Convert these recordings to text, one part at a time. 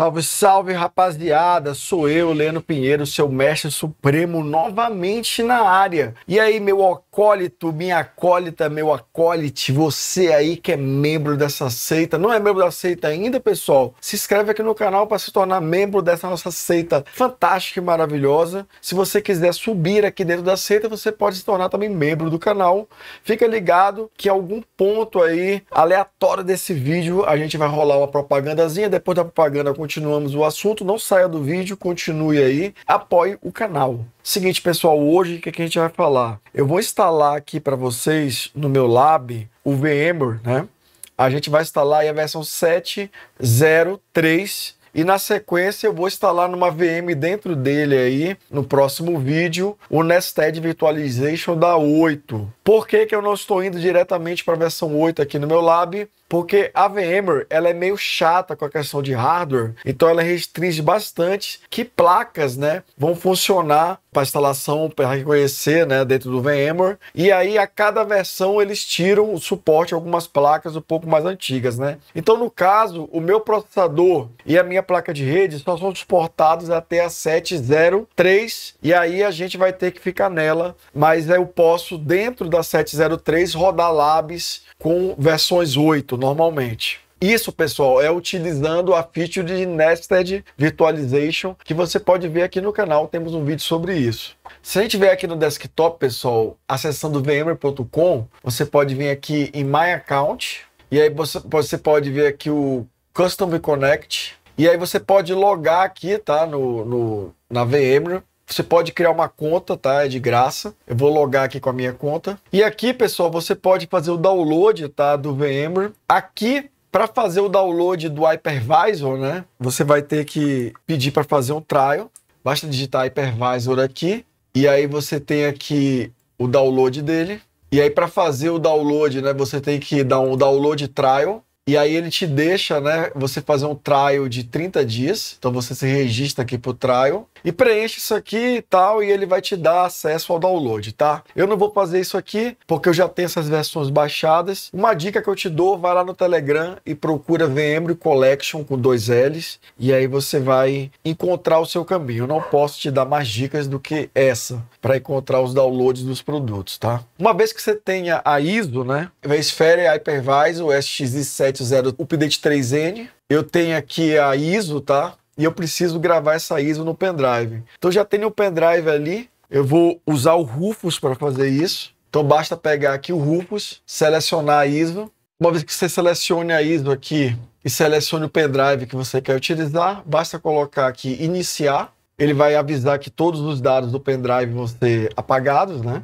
Salve, salve rapaziada! Sou eu, Leandro Pinheiro, seu mestre supremo, novamente na área. E aí, meu acólito, minha acólita, meu acólite, você aí que é membro dessa seita, não é membro da seita ainda, pessoal? Se inscreve aqui no canal para se tornar membro dessa nossa seita fantástica e maravilhosa. Se você quiser subir aqui dentro da seita, você pode se tornar também membro do canal. Fica ligado que algum ponto aí aleatório desse vídeo a gente vai rolar uma propagandazinha, depois da propaganda continuamos o assunto. Não saia do vídeo, continue aí, apoie o canal. Seguinte, pessoal, hoje o que, é que a gente vai falar? Eu vou instalar aqui para vocês no meu lab o VMware, né? A gente vai instalar a versão 703 e na sequência eu vou instalar numa VM dentro dele aí, no próximo vídeo, o Nested Virtualization da 8. Por que, que eu não estou indo diretamente para a versão 8 aqui no meu lab? Porque a VMware ela é meio chata com a questão de hardware, então ela restringe bastante que placas né, vão funcionar para instalação, para reconhecer né, dentro do VMware. E aí a cada versão eles tiram o suporte a algumas placas um pouco mais antigas. Né? Então no caso, o meu processador e a minha a placa de rede só são suportados até a 703 e aí a gente vai ter que ficar nela, mas eu posso dentro da 703 rodar labs com versões 8 normalmente. Isso, pessoal, é utilizando a feature de Nested Virtualization, que você pode ver aqui no canal, temos um vídeo sobre isso. Se a gente vier aqui no desktop, pessoal, acessando vmware.com, você pode vir aqui em My Account, e aí você, você pode ver aqui o Custom connect e aí você pode logar aqui, tá? No, no, na VMware. Você pode criar uma conta, tá? É de graça. Eu vou logar aqui com a minha conta. E aqui, pessoal, você pode fazer o download, tá? Do VMware. Aqui para fazer o download do Hypervisor, né? Você vai ter que pedir para fazer um trial. Basta digitar Hypervisor aqui e aí você tem aqui o download dele. E aí para fazer o download, né, você tem que dar um download trial. E aí ele te deixa, né, você fazer um trial de 30 dias. Então você se registra aqui pro trial e preenche isso aqui e tal, e ele vai te dar acesso ao download, tá? Eu não vou fazer isso aqui, porque eu já tenho essas versões baixadas. Uma dica que eu te dou, vai lá no Telegram e procura VMware Collection com dois L's, e aí você vai encontrar o seu caminho. Eu não posso te dar mais dicas do que essa, para encontrar os downloads dos produtos, tá? Uma vez que você tenha a ISO, né? Vsphere Hypervisor SXI70 Update 3N, eu tenho aqui a ISO, tá? e eu preciso gravar essa ISO no pendrive. Então já tenho o pendrive ali, eu vou usar o Rufus para fazer isso. Então basta pegar aqui o Rufus, selecionar a ISO. Uma vez que você selecione a ISO aqui e selecione o pendrive que você quer utilizar, basta colocar aqui iniciar. Ele vai avisar que todos os dados do pendrive vão ser apagados, né?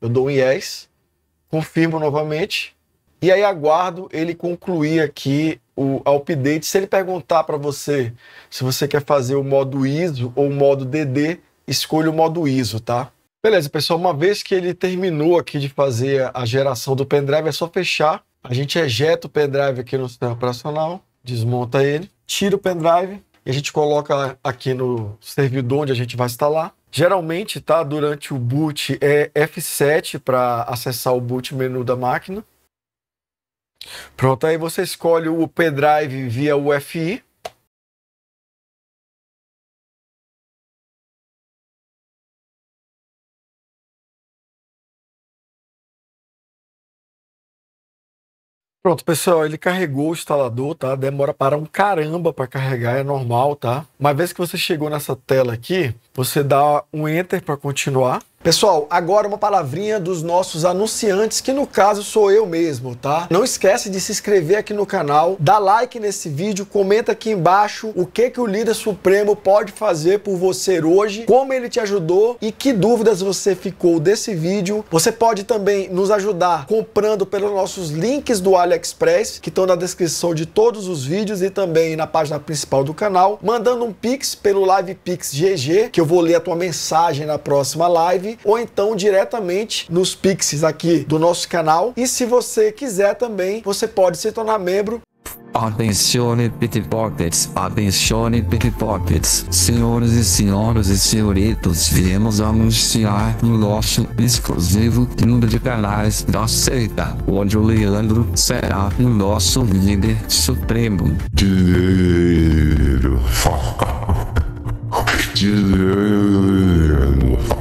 Eu dou um yes, confirmo novamente e aí aguardo ele concluir aqui o update, se ele perguntar para você se você quer fazer o modo ISO ou o modo DD, escolha o modo ISO, tá? Beleza, pessoal, uma vez que ele terminou aqui de fazer a geração do pendrive, é só fechar. A gente ejeta o pendrive aqui no sistema operacional, desmonta ele, tira o pendrive e a gente coloca aqui no servidor onde a gente vai instalar. Geralmente, tá? Durante o boot é F7 para acessar o boot menu da máquina. Pronto, aí você escolhe o pendrive via UFI. Pronto, pessoal, ele carregou o instalador, tá? Demora para um caramba para carregar, é normal, tá? Uma vez que você chegou nessa tela aqui, você dá um enter para continuar. Pessoal, agora uma palavrinha dos nossos anunciantes, que no caso sou eu mesmo, tá? Não esquece de se inscrever aqui no canal, dá like nesse vídeo, comenta aqui embaixo o que que o líder supremo pode fazer por você hoje, como ele te ajudou e que dúvidas você ficou desse vídeo. Você pode também nos ajudar comprando pelos nossos links do AliExpress, que estão na descrição de todos os vídeos e também na página principal do canal, mandando um pix pelo Live Pix GG, que eu vou ler a tua mensagem na próxima live ou então diretamente nos pixels aqui do nosso canal. E se você quiser também, você pode se tornar membro Atencione pickpockets, atencione Pockets. senhores e senhoras e senhoritos, viemos anunciar o nosso exclusivo número de canais da seita, onde o Leandro será o nosso líder supremo. Dinheiro. Dinheiro.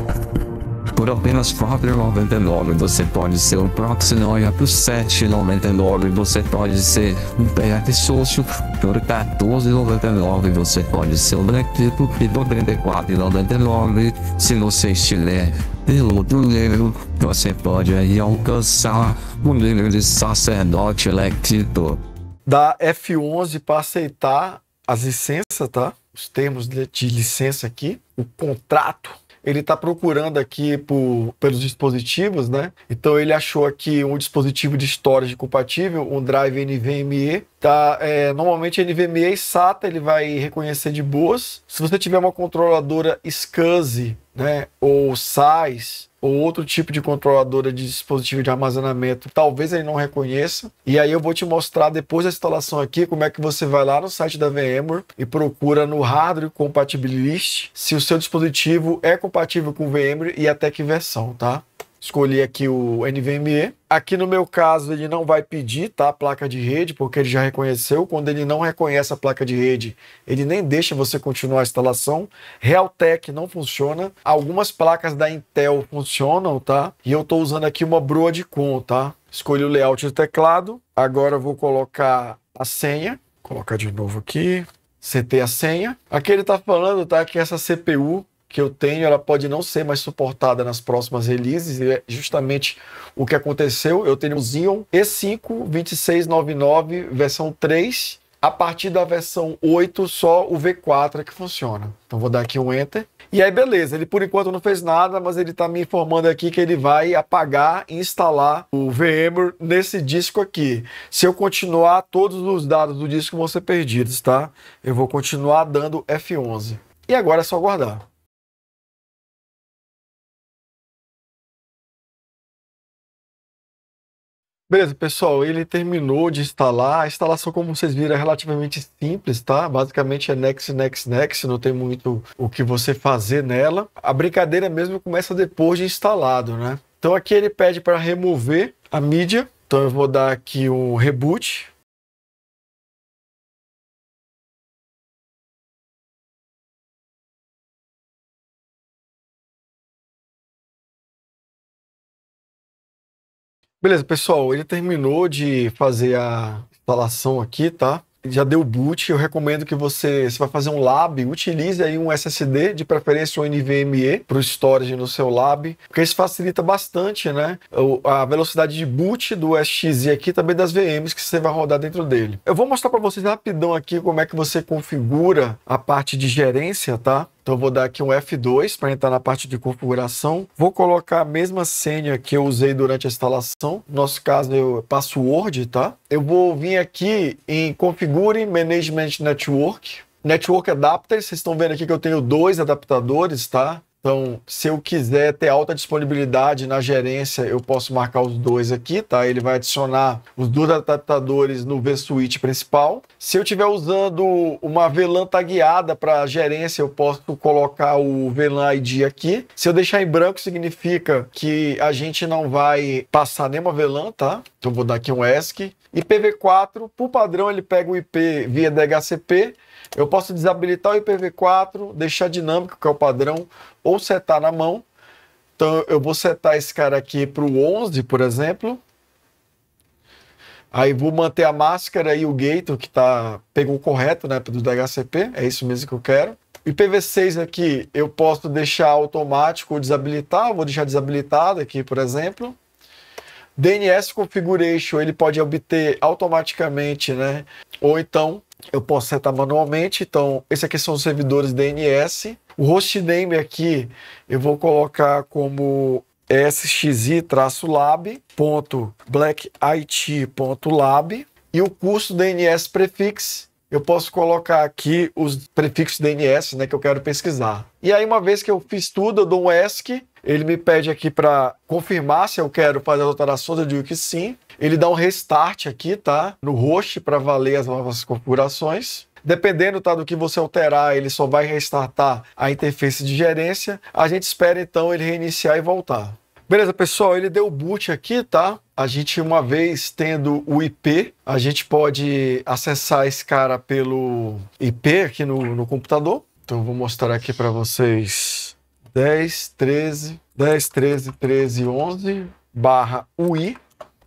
Por apenas R$ 4,99 você pode ser um proxy noia por R$ 7,99 você pode ser um de sócio. Por R$ 14,99 você pode ser um Blackpito e por R$ 34,99 se você estiver pelo dinheiro você pode aí alcançar o nível de sacerdote lectito. Da F11 para aceitar as licenças, tá? Os termos de licença aqui, o contrato ele está procurando aqui por, pelos dispositivos, né? Então ele achou aqui um dispositivo de storage compatível, um drive NVMe. Tá, é, normalmente NVMe e SATA ele vai reconhecer de boas. Se você tiver uma controladora SCSI né, ou SAIS, ou outro tipo de controladora de dispositivo de armazenamento, talvez ele não reconheça. E aí eu vou te mostrar depois da instalação aqui como é que você vai lá no site da VMware e procura no Hardware Compatibility se o seu dispositivo é compatível com VMware e até que versão, tá? Escolhi aqui o NVMe. Aqui no meu caso, ele não vai pedir tá, a placa de rede, porque ele já reconheceu. Quando ele não reconhece a placa de rede, ele nem deixa você continuar a instalação. Realtek não funciona. Algumas placas da Intel funcionam, tá? E eu estou usando aqui uma Broadcom, tá? Escolhi o layout do teclado. Agora vou colocar a senha. Vou colocar de novo aqui. CT a senha. Aqui ele está falando, tá? Que essa CPU que eu tenho, ela pode não ser mais suportada nas próximas releases, e é justamente o que aconteceu. Eu tenho o Xeon E5 2699 versão 3, a partir da versão 8 só o V4 é que funciona. Então vou dar aqui um enter. E aí beleza, ele por enquanto não fez nada, mas ele está me informando aqui que ele vai apagar e instalar o VMware nesse disco aqui. Se eu continuar, todos os dados do disco vão ser perdidos, tá? Eu vou continuar dando F11. E agora é só guardar. Beleza, pessoal, ele terminou de instalar. A instalação, como vocês viram, é relativamente simples, tá? Basicamente é next, next, next, não tem muito o que você fazer nela. A brincadeira mesmo começa depois de instalado, né? Então aqui ele pede para remover a mídia. Então eu vou dar aqui o reboot, Beleza, pessoal, ele terminou de fazer a instalação aqui, tá? Já deu boot, eu recomendo que você, se vai fazer um lab, utilize aí um SSD, de preferência um NVMe, para o storage no seu lab, porque isso facilita bastante, né? A velocidade de boot do SXE aqui, também das VMs que você vai rodar dentro dele. Eu vou mostrar para vocês rapidão aqui como é que você configura a parte de gerência, tá? Então eu vou dar aqui um F2 para entrar na parte de configuração. Vou colocar a mesma senha que eu usei durante a instalação. No nosso caso eu passo Word, tá? Eu vou vir aqui em Configure Management Network. Network Adapters, vocês estão vendo aqui que eu tenho dois adaptadores, tá? Então, se eu quiser ter alta disponibilidade na gerência, eu posso marcar os dois aqui, tá? Ele vai adicionar os dois adaptadores no v principal. Se eu estiver usando uma VLAN tagueada para gerência, eu posso colocar o VLAN ID aqui. Se eu deixar em branco, significa que a gente não vai passar nenhuma VLAN, tá? Então, vou dar aqui um ESC. IPv4, por padrão, ele pega o IP via DHCP. Eu posso desabilitar o IPv4, deixar dinâmico, que é o padrão, ou setar na mão. Então, eu vou setar esse cara aqui para o 11, por exemplo. Aí vou manter a máscara e o gator que tá, pegou correto né, do DHCP. É isso mesmo que eu quero. IPv6 aqui eu posso deixar automático ou desabilitar. Vou deixar desabilitado aqui, por exemplo. DNS configuration ele pode obter automaticamente, né? Ou então eu posso setar manualmente. Então, esse aqui são os servidores DNS. O hostname aqui eu vou colocar como sxi-lab.blackit.lab e o curso DNS prefix eu posso colocar aqui os prefixos DNS né, que eu quero pesquisar. E aí, uma vez que eu fiz tudo, eu dou um ESC ele me pede aqui para confirmar se eu quero fazer as alterações, eu digo que sim. Ele dá um restart aqui, tá? No host para valer as novas configurações. Dependendo tá, do que você alterar, ele só vai restartar a interface de gerência. A gente espera então ele reiniciar e voltar. Beleza, pessoal, ele deu boot aqui, tá? A gente, uma vez tendo o IP, a gente pode acessar esse cara pelo IP aqui no, no computador. Então, eu vou mostrar aqui para vocês 10, 13, 10, 13, 13, 11, barra UI.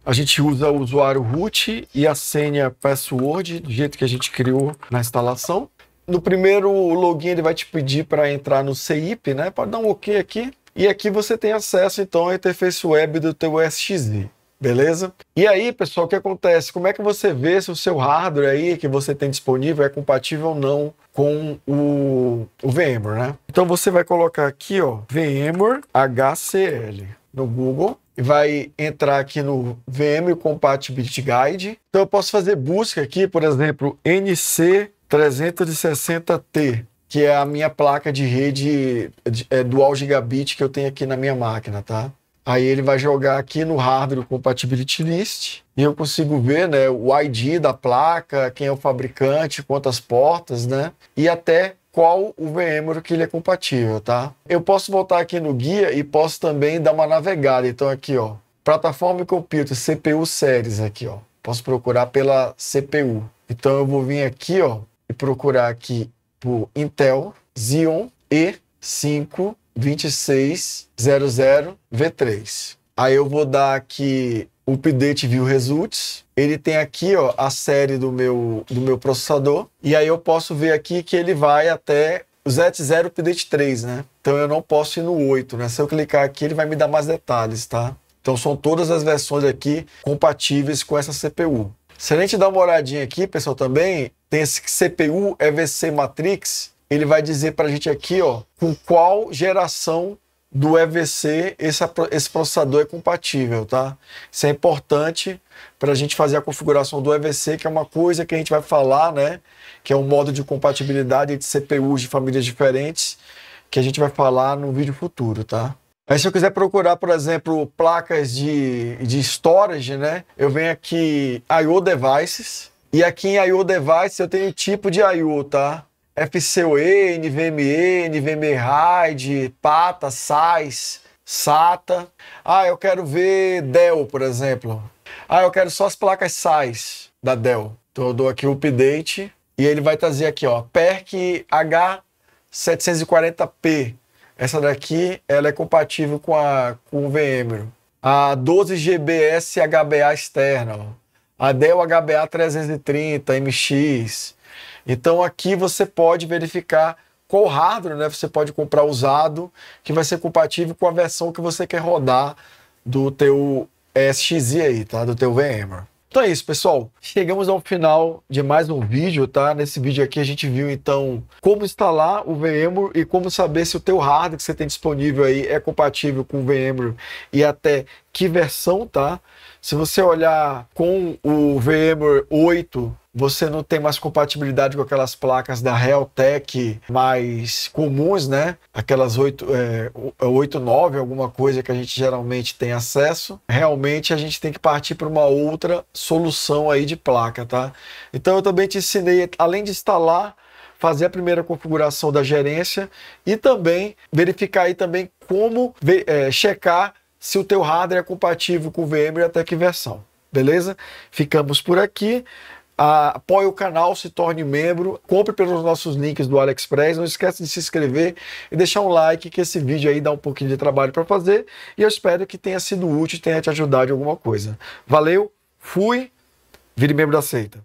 A gente usa o usuário root e a senha password, do jeito que a gente criou na instalação. No primeiro login, ele vai te pedir para entrar no CIP, né? Pode dar um OK aqui. E aqui você tem acesso, então, à interface web do teu SXI. Beleza? E aí, pessoal, o que acontece? Como é que você vê se o seu hardware aí que você tem disponível é compatível ou não com o, o VMware, né? Então você vai colocar aqui, ó, VMware HCL no Google e vai entrar aqui no VMware Compatibility Guide. Então eu posso fazer busca aqui, por exemplo, NC360T que é a minha placa de rede de, é, dual gigabit que eu tenho aqui na minha máquina, tá? Aí ele vai jogar aqui no hardware o compatibility list e eu consigo ver né, o ID da placa, quem é o fabricante, quantas portas, né? E até qual o VMware que ele é compatível, tá? Eu posso voltar aqui no guia e posso também dar uma navegada. Então aqui, ó, plataforma e computer, CPU séries aqui, ó. Posso procurar pela CPU. Então eu vou vir aqui, ó, e procurar aqui por Intel Xeon E5 2600V3. Aí eu vou dar aqui o update view results. Ele tem aqui ó, a série do meu, do meu processador. E aí eu posso ver aqui que ele vai até o Z0 update 3, né? Então eu não posso ir no 8, né? Se eu clicar aqui, ele vai me dar mais detalhes, tá? Então são todas as versões aqui compatíveis com essa CPU. Se a gente dar uma olhadinha aqui, pessoal, também tem esse CPU EVC Matrix, ele vai dizer para a gente aqui, ó, com qual geração do EVC esse, esse processador é compatível, tá? Isso é importante para a gente fazer a configuração do EVC, que é uma coisa que a gente vai falar, né? Que é um modo de compatibilidade de CPUs de famílias diferentes, que a gente vai falar no vídeo futuro, tá? Aí se eu quiser procurar, por exemplo, placas de, de storage, né? Eu venho aqui IO Devices, e aqui em IO Devices eu tenho tipo de IO, tá? FCOE, NVMe, NVMe RAID, PATA, SAIS, SATA. Ah, eu quero ver Dell, por exemplo. Ah, eu quero só as placas SAIS da Dell. Então eu dou aqui o update e ele vai trazer aqui, ó, PERC H740P. Essa daqui, ela é compatível com, a, com o VMware. A 12GBS HBA externa, ó. a Dell HBA 330 MX, então aqui você pode verificar qual hardware né, você pode comprar usado que vai ser compatível com a versão que você quer rodar do teu SXI aí, tá? Do teu VMware. Então é isso, pessoal. Chegamos ao final de mais um vídeo, tá? Nesse vídeo aqui a gente viu, então, como instalar o VMware e como saber se o teu hardware que você tem disponível aí é compatível com o VMware e até que versão, tá? Se você olhar com o VMware 8, você não tem mais compatibilidade com aquelas placas da Realtek mais comuns, né? Aquelas 8, é, 8 9, é alguma coisa que a gente geralmente tem acesso. Realmente a gente tem que partir para uma outra solução aí de placa, tá? Então eu também te ensinei, além de instalar, fazer a primeira configuração da gerência e também verificar aí também como é, checar se o teu hardware é compatível com o VMware até que versão. Beleza? Ficamos por aqui. Ah, apoie o canal, se torne membro, compre pelos nossos links do AliExpress. Não esqueça de se inscrever e deixar um like, que esse vídeo aí dá um pouquinho de trabalho para fazer. E eu espero que tenha sido útil, tenha te ajudado em alguma coisa. Valeu, fui, vire membro da seita.